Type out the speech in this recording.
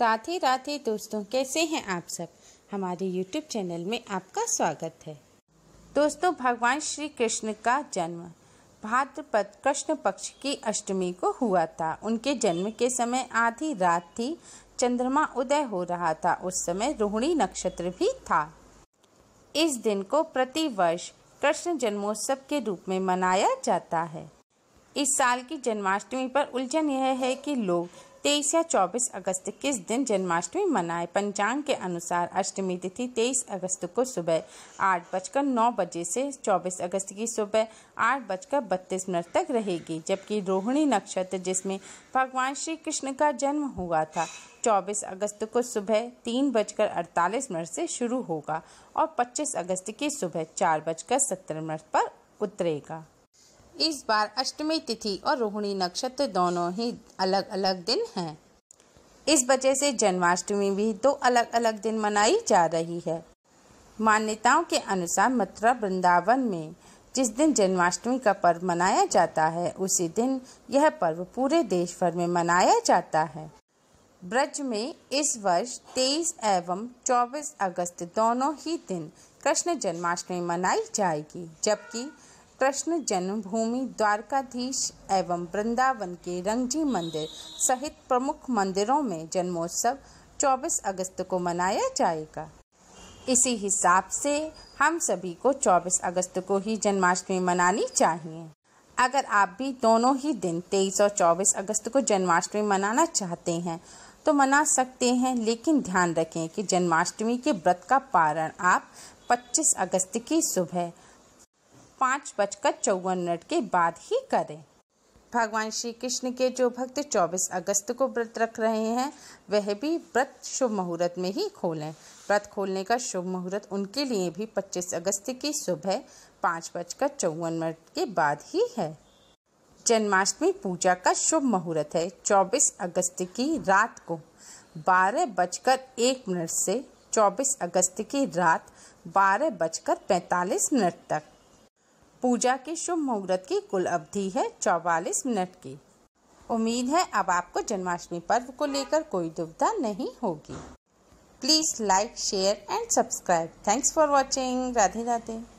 राधे राधे दोस्तों कैसे हैं आप सब हमारे YouTube चैनल में आपका स्वागत है दोस्तों भगवान श्री कृष्ण का जन्म भाद्रपद कृष्ण पक्ष की अष्टमी को हुआ था उनके जन्म के समय आधी रात थी चंद्रमा उदय हो रहा था उस समय रोहिणी नक्षत्र भी था इस दिन को प्रतिवर्ष कृष्ण जन्मोत्सव के रूप में मनाया जाता है इस साल की जन्माष्टमी पर उलझन यह है कि लोग तेईस या चौबीस अगस्त किस दिन जन्माष्टमी मनाए पंचांग के अनुसार अष्टमी तिथि तेईस अगस्त को सुबह आठ बजकर नौ बजे से चौबीस अगस्त की सुबह आठ बजकर बत्तीस मिनट तक रहेगी जबकि रोहिणी नक्षत्र जिसमें भगवान श्री कृष्ण का जन्म हुआ था चौबीस अगस्त को सुबह तीन बजकर अड़तालीस मिनट से शुरू होगा और पच्चीस अगस्त की सुबह चार बजकर सत्तर मिनट पर उतरेगा इस बार अष्टमी तिथि और रोहिणी नक्षत्र दोनों ही अलग अलग दिन हैं इस वजह से जन्माष्टमी भी दो अलग अलग दिन मनाई जा रही है मान्यताओं के अनुसार मथुरा वृंदावन में जिस दिन जन्माष्टमी का पर्व मनाया जाता है उसी दिन यह पर्व पूरे देश भर में मनाया जाता है ब्रज में इस वर्ष 23 एवं 24 अगस्त दोनों ही दिन कृष्ण जन्माष्टमी मनाई जाएगी जबकि कृष्ण जन्मभूमि द्वारकाधीश एवं वृंदावन के रंगजी मंदिर सहित प्रमुख मंदिरों में जन्मोत्सव 24 अगस्त को मनाया जाएगा इसी हिसाब से हम सभी को 24 अगस्त को ही जन्माष्टमी मनानी चाहिए अगर आप भी दोनों ही दिन 23 और 24 अगस्त को जन्माष्टमी मनाना चाहते हैं तो मना सकते हैं लेकिन ध्यान रखें कि जन्माष्टमी के व्रत का पारण आप 25 अगस्त की सुबह पाँच बजकर चौवन मिनट के बाद ही करें भगवान श्री कृष्ण के जो भक्त 24 अगस्त को व्रत रख रहे हैं वह भी व्रत शुभ मुहूर्त में ही खोलें व्रत खोलने का शुभ मुहूर्त उनके लिए भी 25 अगस्त की सुबह पाँच बजकर चौवन मिनट के बाद ही है जन्माष्टमी पूजा का शुभ मुहूर्त है 24 अगस्त की रात को बारह बजकर एक मिनट से 24 अगस्त की रात बारह बजकर पैंतालीस मिनट तक पूजा के शुभ मुहूर्त की कुल अवधि है चौवालीस मिनट की उम्मीद है अब आपको जन्माष्टमी पर्व को लेकर कोई दुविधा नहीं होगी please like share and subscribe thanks for watching Radhe Radhe